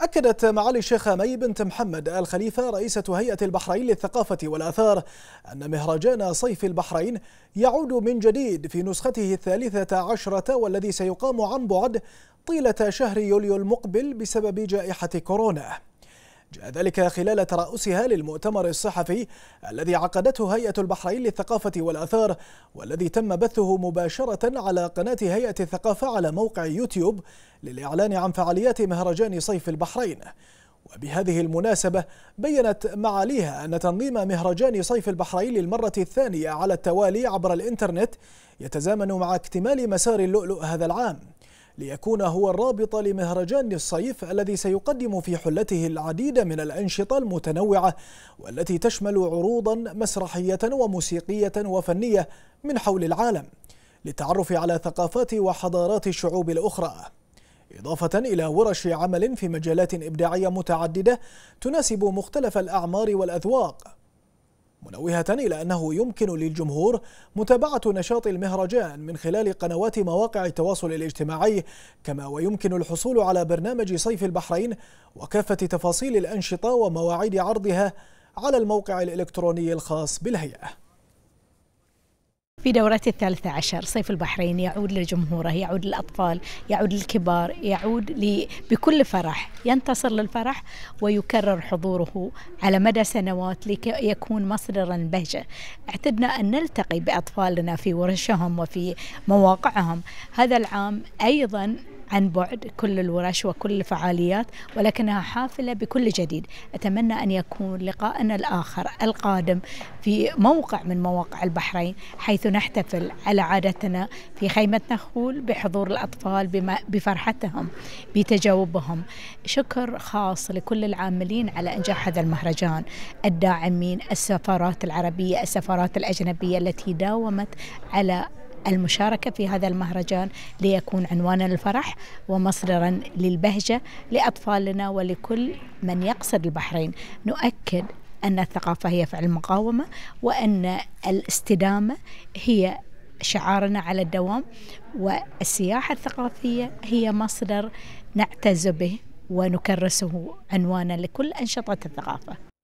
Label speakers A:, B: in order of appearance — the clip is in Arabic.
A: أكدت معالي الشيخة مي بنت محمد آل خليفة رئيسة هيئة البحرين للثقافة والآثار أن مهرجان صيف البحرين يعود من جديد في نسخته الثالثة عشرة والذي سيقام عن بعد طيلة شهر يوليو المقبل بسبب جائحة كورونا جاء ذلك خلال ترأسها للمؤتمر الصحفي الذي عقدته هيئة البحرين للثقافة والأثار والذي تم بثه مباشرة على قناة هيئة الثقافة على موقع يوتيوب للإعلان عن فعاليات مهرجان صيف البحرين وبهذه المناسبة بيّنت معاليها أن تنظيم مهرجان صيف البحرين للمرة الثانية على التوالي عبر الإنترنت يتزامن مع اكتمال مسار اللؤلؤ هذا العام ليكون هو الرابط لمهرجان الصيف الذي سيقدم في حلته العديد من الأنشطة المتنوعة والتي تشمل عروضا مسرحية وموسيقية وفنية من حول العالم للتعرف على ثقافات وحضارات الشعوب الأخرى إضافة إلى ورش عمل في مجالات إبداعية متعددة تناسب مختلف الأعمار والأذواق منوهة إلى أنه يمكن للجمهور متابعة نشاط المهرجان من خلال قنوات مواقع التواصل الاجتماعي كما ويمكن الحصول على برنامج صيف البحرين وكافة تفاصيل الأنشطة ومواعيد عرضها على الموقع الإلكتروني الخاص بالهيئة
B: في دورتي الثالثة عشر صيف البحرين يعود لجمهوره يعود للأطفال يعود للكبار يعود لي بكل فرح ينتصر للفرح ويكرر حضوره على مدى سنوات لكي يكون مصدرا بهجة اعتدنا أن نلتقي بأطفالنا في ورشهم وفي مواقعهم هذا العام أيضا عن بعد كل الورش وكل الفعاليات ولكنها حافلة بكل جديد أتمنى أن يكون لقاءنا الآخر القادم في موقع من مواقع البحرين حيث نحتفل على عادتنا في خيمة نخول بحضور الأطفال بفرحتهم بتجاوبهم شكر خاص لكل العاملين على إنجاح هذا المهرجان الداعمين السفارات العربية السفارات الأجنبية التي داومت على المشاركة في هذا المهرجان ليكون عنوانا للفرح ومصدرا للبهجة لأطفالنا ولكل من يقصد البحرين نؤكد أن الثقافة هي فعل المقاومة وأن الاستدامة هي شعارنا على الدوام والسياحة الثقافية هي مصدر نعتز به ونكرسه عنوانا لكل أنشطة الثقافة